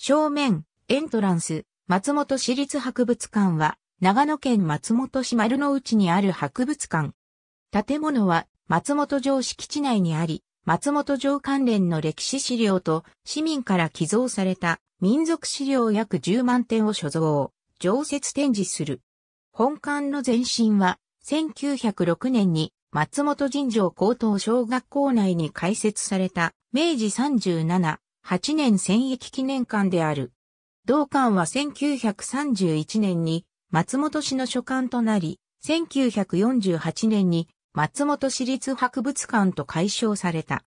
正面、エントランス、松本市立博物館は、長野県松本市丸の内にある博物館。建物は、松本城敷地内にあり、松本城関連の歴史資料と市民から寄贈された民族資料約10万点を所蔵、常設展示する。本館の前身は、1906年に松本尋常高等小学校内に開設された明治37、8年戦役記念館である。同館は1931年に松本市の所管となり、1948年に松本市立博物館と改称された。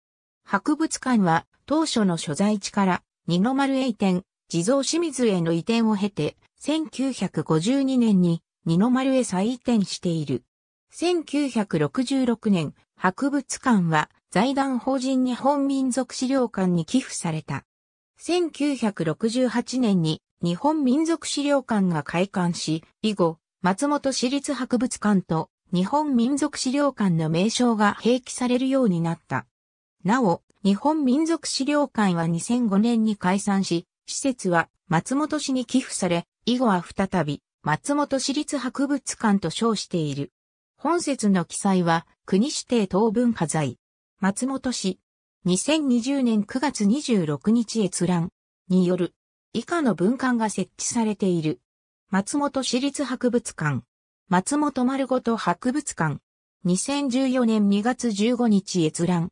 博物館は当初の所在地から二の丸へ移転、地蔵清水への移転を経て、1952年に二の丸へ再移転している。1966年、博物館は財団法人日本民族資料館に寄付された。1968年に日本民族資料館が開館し、以後、松本市立博物館と日本民族資料館の名称が併記されるようになった。なお、日本民族資料館は2005年に解散し、施設は松本市に寄付され、以後は再び松本市立博物館と称している。本節の記載は国指定等文化財。松本市。2020年9月26日閲覧による以下の文館が設置されている。松本市立博物館。松本丸ごと博物館。2014年2月15日閲覧。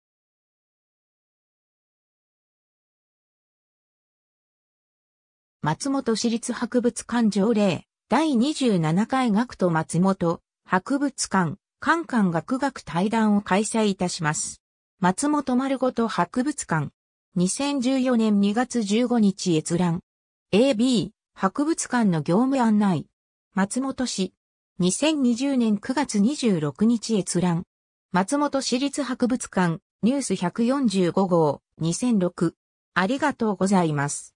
松本市立博物館条例第27回学徒松本博物館、カン学学対談を開催いたします。松本丸ごと博物館。2014年2月15日閲覧。AB、博物館の業務案内。松本市。2020年9月26日閲覧。松本市立博物館、ニュース145号、2006。ありがとうございます。